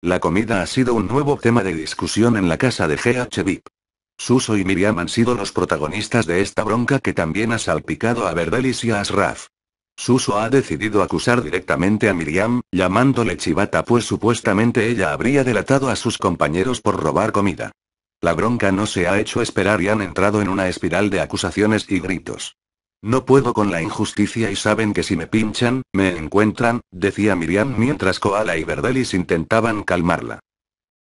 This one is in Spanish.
La comida ha sido un nuevo tema de discusión en la casa de GH VIP. Suso y Miriam han sido los protagonistas de esta bronca que también ha salpicado a Verdelis y a Asraf. Suso ha decidido acusar directamente a Miriam, llamándole chivata pues supuestamente ella habría delatado a sus compañeros por robar comida. La bronca no se ha hecho esperar y han entrado en una espiral de acusaciones y gritos. No puedo con la injusticia y saben que si me pinchan, me encuentran, decía Miriam mientras Koala y Verdelis intentaban calmarla.